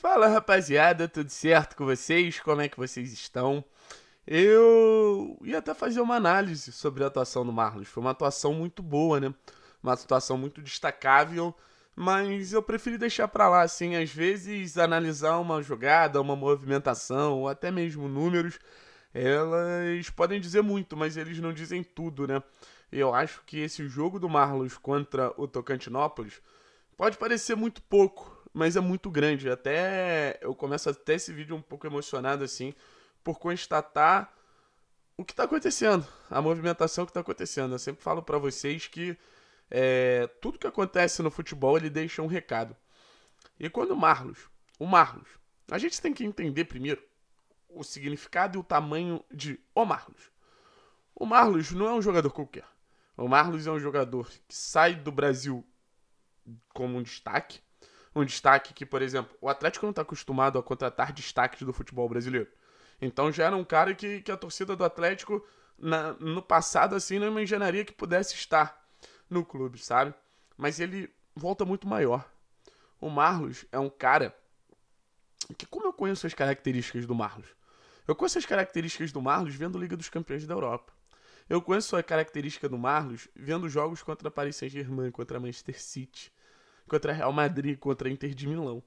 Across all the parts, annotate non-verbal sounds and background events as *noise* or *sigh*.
Fala rapaziada, tudo certo com vocês? Como é que vocês estão? Eu ia até fazer uma análise sobre a atuação do Marlos. Foi uma atuação muito boa, né? Uma atuação muito destacável, mas eu preferi deixar para lá, assim, às vezes analisar uma jogada, uma movimentação, ou até mesmo números, elas podem dizer muito, mas eles não dizem tudo, né? Eu acho que esse jogo do Marlos contra o Tocantinópolis pode parecer muito pouco, mas é muito grande. Até eu começo até esse vídeo um pouco emocionado assim por constatar o que está acontecendo, a movimentação que está acontecendo. Eu sempre falo para vocês que é, tudo que acontece no futebol ele deixa um recado. E quando o Marlos, o Marlos, a gente tem que entender primeiro o significado e o tamanho de o Marlos. O Marlos não é um jogador qualquer. O Marlos é um jogador que sai do Brasil como um destaque, um destaque que, por exemplo, o Atlético não está acostumado a contratar destaques do futebol brasileiro. Então já era um cara que, que a torcida do Atlético, na, no passado, assim, não imaginaria que pudesse estar no clube, sabe? Mas ele volta muito maior. O Marlos é um cara que, como eu conheço as características do Marlos? Eu conheço as características do Marlos vendo Liga dos Campeões da Europa. Eu conheço a característica do Marlos vendo jogos contra Paris Saint-Germain, contra Manchester City contra Real Madrid, contra Inter de Milão.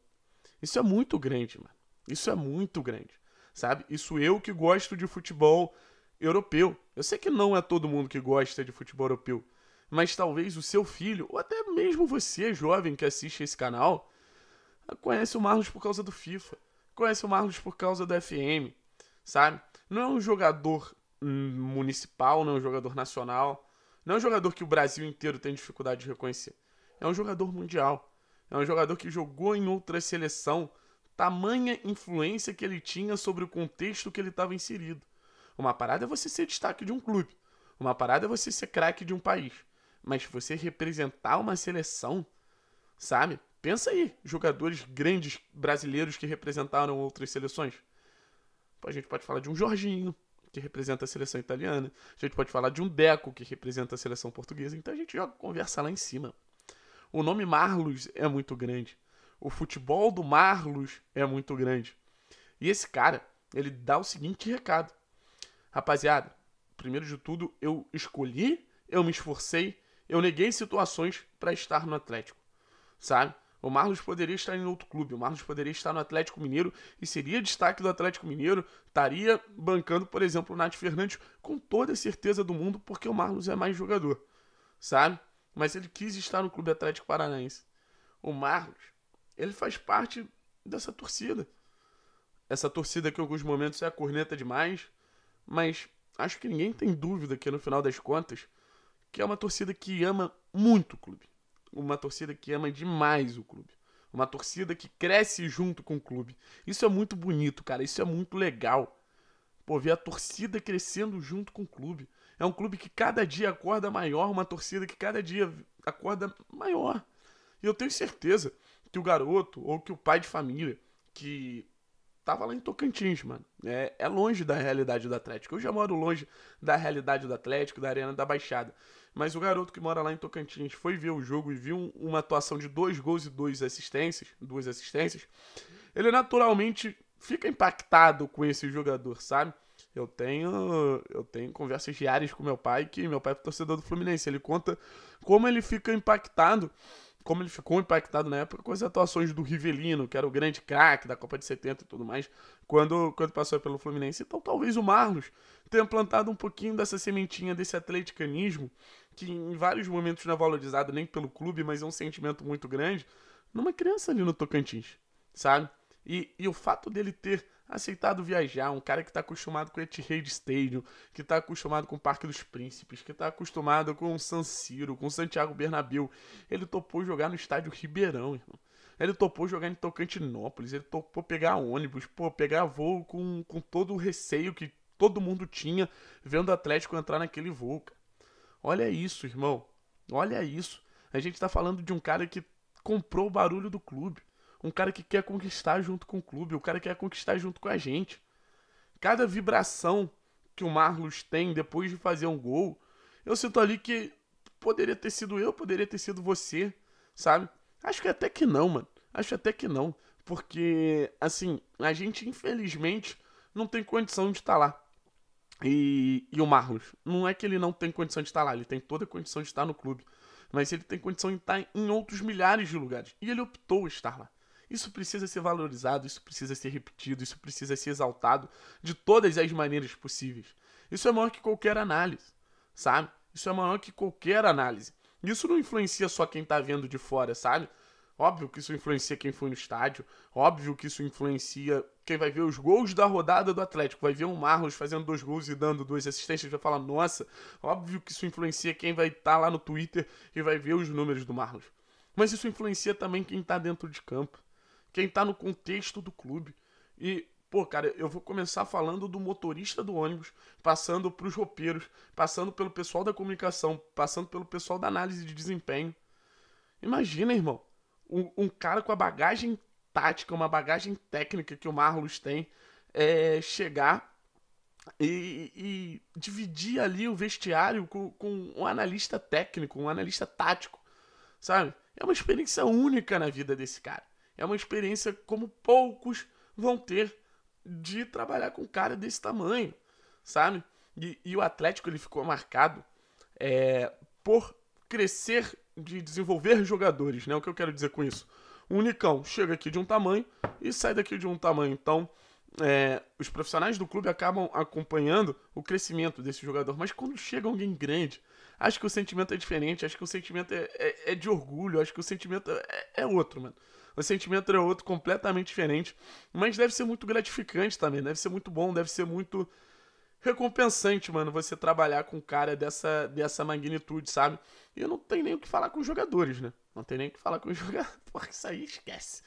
Isso é muito grande, mano. Isso é muito grande, sabe? Isso eu que gosto de futebol europeu. Eu sei que não é todo mundo que gosta de futebol europeu, mas talvez o seu filho, ou até mesmo você, jovem que assiste esse canal, conhece o Marlos por causa do FIFA, conhece o Marlos por causa do FM, sabe? Não é um jogador hum, municipal, não é um jogador nacional, não é um jogador que o Brasil inteiro tem dificuldade de reconhecer. É um jogador mundial. É um jogador que jogou em outra seleção. Tamanha influência que ele tinha sobre o contexto que ele estava inserido. Uma parada é você ser destaque de um clube. Uma parada é você ser craque de um país. Mas você representar uma seleção, sabe? Pensa aí, jogadores grandes brasileiros que representaram outras seleções. A gente pode falar de um Jorginho, que representa a seleção italiana. A gente pode falar de um Deco, que representa a seleção portuguesa. Então a gente joga conversa lá em cima. O nome Marlos é muito grande. O futebol do Marlos é muito grande. E esse cara, ele dá o seguinte recado: Rapaziada, primeiro de tudo, eu escolhi, eu me esforcei, eu neguei situações para estar no Atlético, sabe? O Marlos poderia estar em outro clube, o Marlos poderia estar no Atlético Mineiro e seria destaque do Atlético Mineiro, estaria bancando, por exemplo, o Nath Fernandes com toda a certeza do mundo, porque o Marlos é mais jogador, sabe? mas ele quis estar no Clube Atlético Paranaense. O Marlos, ele faz parte dessa torcida. Essa torcida que em alguns momentos é a corneta demais, mas acho que ninguém tem dúvida que no final das contas, que é uma torcida que ama muito o clube. Uma torcida que ama demais o clube. Uma torcida que cresce junto com o clube. Isso é muito bonito, cara. Isso é muito legal. Pô, ver a torcida crescendo junto com o clube. É um clube que cada dia acorda maior, uma torcida que cada dia acorda maior. E eu tenho certeza que o garoto ou que o pai de família que tava lá em Tocantins, mano, é, é longe da realidade do Atlético. Eu já moro longe da realidade do Atlético, da Arena da Baixada. Mas o garoto que mora lá em Tocantins foi ver o jogo e viu uma atuação de dois gols e dois assistências, duas assistências. Ele naturalmente fica impactado com esse jogador, sabe? Eu tenho, eu tenho conversas diárias com meu pai, que meu pai é torcedor do Fluminense. Ele conta como ele fica impactado, como ele ficou impactado na época com as atuações do Rivelino, que era o grande craque da Copa de 70 e tudo mais, quando, quando passou pelo Fluminense. Então talvez o Marlos tenha plantado um pouquinho dessa sementinha desse atleticanismo, que em vários momentos não é valorizado nem pelo clube, mas é um sentimento muito grande, numa criança ali no Tocantins, sabe? E, e o fato dele ter aceitado viajar, um cara que está acostumado com o Etihad Stadium, que está acostumado com o Parque dos Príncipes, que está acostumado com o San Siro, com o Santiago Bernabéu, ele topou jogar no estádio Ribeirão, irmão. Ele topou jogar em Tocantinópolis, ele topou pegar ônibus, pô, pegar voo com, com todo o receio que todo mundo tinha vendo o Atlético entrar naquele voo. Cara. Olha isso, irmão. Olha isso. A gente está falando de um cara que comprou o barulho do clube um cara que quer conquistar junto com o clube, o cara que quer conquistar junto com a gente. Cada vibração que o Marlos tem depois de fazer um gol, eu sinto ali que poderia ter sido eu, poderia ter sido você, sabe? Acho que até que não, mano. Acho até que não. Porque, assim, a gente infelizmente não tem condição de estar tá lá. E, e o Marlos, não é que ele não tem condição de estar tá lá, ele tem toda a condição de estar tá no clube. Mas ele tem condição de estar em outros milhares de lugares. E ele optou estar lá. Isso precisa ser valorizado, isso precisa ser repetido, isso precisa ser exaltado de todas as maneiras possíveis. Isso é maior que qualquer análise, sabe? Isso é maior que qualquer análise. Isso não influencia só quem tá vendo de fora, sabe? Óbvio que isso influencia quem foi no estádio, óbvio que isso influencia quem vai ver os gols da rodada do Atlético, vai ver um Marlos fazendo dois gols e dando duas assistências, vai falar, nossa, óbvio que isso influencia quem vai estar tá lá no Twitter e vai ver os números do Marlos. Mas isso influencia também quem está dentro de campo quem tá no contexto do clube. E, pô, cara, eu vou começar falando do motorista do ônibus, passando pros roupeiros, passando pelo pessoal da comunicação, passando pelo pessoal da análise de desempenho. Imagina, irmão, um, um cara com a bagagem tática, uma bagagem técnica que o Marlos tem, é, chegar e, e, dividir ali o vestiário com, com, um analista técnico, um analista tático, sabe? É uma experiência única na vida desse cara. É uma experiência como poucos vão ter de trabalhar com um cara desse tamanho, sabe? E, e o Atlético ele ficou marcado é, por crescer, de desenvolver jogadores, né? O que eu quero dizer com isso? O Unicão chega aqui de um tamanho e sai daqui de um tamanho. Então, é, os profissionais do clube acabam acompanhando o crescimento desse jogador. Mas quando chega alguém grande, acho que o sentimento é diferente, acho que o sentimento é, é, é de orgulho, acho que o sentimento é, é outro, mano o sentimento é outro, completamente diferente. Mas deve ser muito gratificante também, deve ser muito bom, deve ser muito recompensante, mano, você trabalhar com um cara dessa, dessa magnitude, sabe? E eu não tenho nem o que falar com os jogadores, né? Não tenho nem o que falar com os *laughs* jogadores. Porra, isso aí esquece.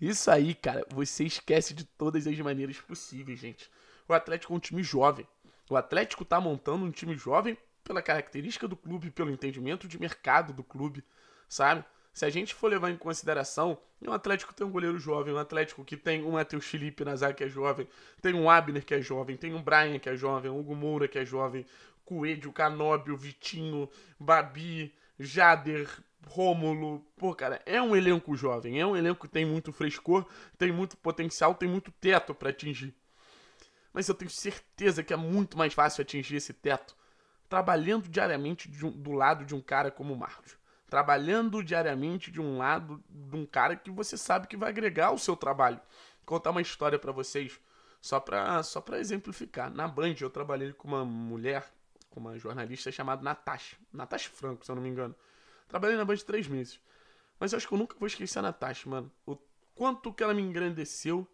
Isso aí, cara, você esquece de todas as maneiras possíveis, gente. O Atlético é um time jovem. O Atlético tá montando um time jovem pela característica do clube, pelo entendimento de mercado do clube, sabe? Se a gente for levar em consideração, um Atlético tem um goleiro jovem, um Atlético que tem um Matheus Felipe na zaga que é jovem, tem um Abner que é jovem, tem um Brian que é jovem, um Hugo Moura que é jovem, Coelho, Canóbio, Vitinho, Babi, Jader, Rômulo. Pô, cara, é um elenco jovem, é um elenco que tem muito frescor, tem muito potencial, tem muito teto para atingir. Mas eu tenho certeza que é muito mais fácil atingir esse teto trabalhando diariamente um, do lado de um cara como o Marcos trabalhando diariamente de um lado de um cara que você sabe que vai agregar o seu trabalho. Contar uma história para vocês, só para só pra exemplificar. Na Band eu trabalhei com uma mulher, com uma jornalista chamada Natasha. Natasha Franco, se eu não me engano. Trabalhei na Band três meses. Mas eu acho que eu nunca vou esquecer a Natasha, mano. O quanto que ela me engrandeceu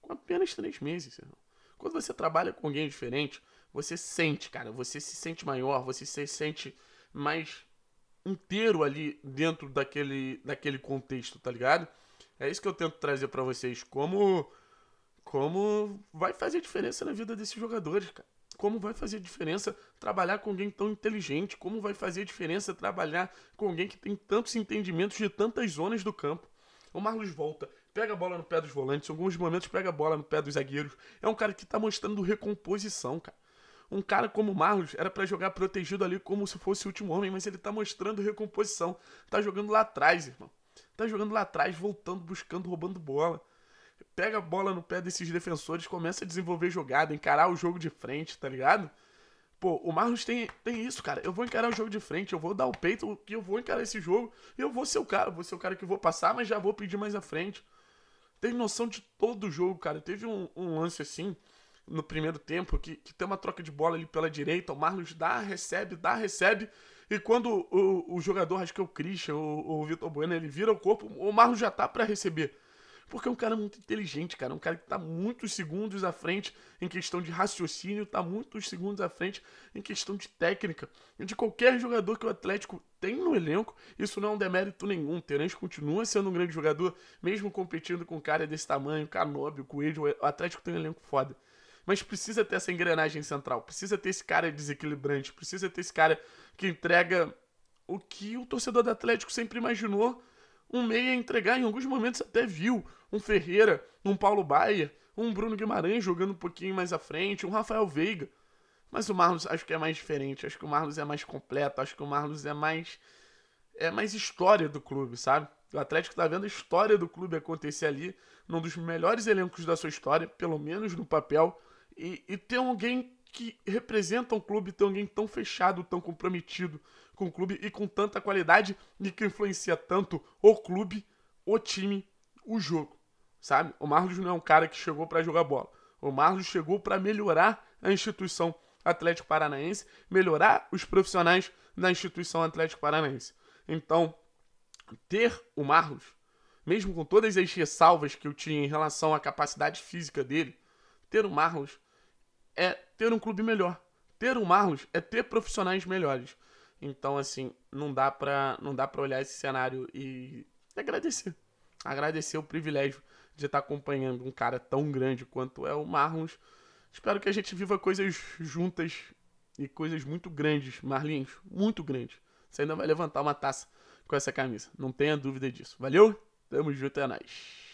com apenas três meses, irmão. Quando você trabalha com alguém diferente, você sente, cara. Você se sente maior, você se sente mais inteiro ali dentro daquele, daquele contexto, tá ligado? É isso que eu tento trazer para vocês, como como vai fazer diferença na vida desses jogadores, cara. Como vai fazer diferença trabalhar com alguém tão inteligente? Como vai fazer diferença trabalhar com alguém que tem tantos entendimentos de tantas zonas do campo? O Marlos volta, pega a bola no pé dos volantes, em alguns momentos pega a bola no pé dos zagueiros. É um cara que tá mostrando recomposição, cara. Um cara como o Marlos era para jogar protegido ali como se fosse o último homem, mas ele tá mostrando recomposição. Tá jogando lá atrás, irmão. Tá jogando lá atrás, voltando, buscando, roubando bola. Pega a bola no pé desses defensores, começa a desenvolver jogada, encarar o jogo de frente, tá ligado? Pô, o Marlos tem, tem isso, cara. Eu vou encarar o jogo de frente, eu vou dar o peito que eu vou encarar esse jogo. E eu vou ser o cara, vou ser o cara que vou passar, mas já vou pedir mais à frente. Tem noção de todo o jogo, cara. Teve um, um lance assim no primeiro tempo, que, que tem uma troca de bola ali pela direita, o Marlos dá, recebe, dá, recebe. E quando o, o jogador, acho que é o Christian, o, o Vitor Bueno, ele vira o corpo, o Marlos já tá para receber. Porque é um cara muito inteligente, cara. É um cara que tá muitos segundos à frente em questão de raciocínio, tá muitos segundos à frente em questão de técnica. De qualquer jogador que o Atlético tem no elenco, isso não é um demérito nenhum. O Terence continua sendo um grande jogador, mesmo competindo com um cara desse tamanho, Canóbio, Coelho. O Atlético tem um elenco foda. Mas precisa ter essa engrenagem central, precisa ter esse cara desequilibrante, precisa ter esse cara que entrega o que o torcedor do Atlético sempre imaginou um meia entregar. Em alguns momentos até viu um Ferreira, um Paulo Baia, um Bruno Guimarães jogando um pouquinho mais à frente, um Rafael Veiga. Mas o Marlos acho que é mais diferente, acho que o Marlos é mais completo, acho que o Marlos é mais é mais história do clube, sabe? O Atlético tá vendo a história do clube acontecer ali, num dos melhores elencos da sua história, pelo menos no papel e, e ter alguém que representa o clube, ter alguém tão fechado, tão comprometido com o clube e com tanta qualidade e que influencia tanto o clube, o time, o jogo, sabe? O Marlos não é um cara que chegou para jogar bola. O Marlos chegou para melhorar a instituição Atlético Paranaense, melhorar os profissionais da instituição Atlético Paranaense. Então, ter o Marlos, mesmo com todas as ressalvas que eu tinha em relação à capacidade física dele, ter o Marlos é ter um clube melhor. Ter o Marlos é ter profissionais melhores. Então, assim, não dá pra, não dá pra olhar esse cenário e agradecer. Agradecer o privilégio de estar tá acompanhando um cara tão grande quanto é o Marlos. Espero que a gente viva coisas juntas e coisas muito grandes, Marlins, muito grandes. Você ainda vai levantar uma taça com essa camisa, não tenha dúvida disso. Valeu? Tamo junto, é nóis.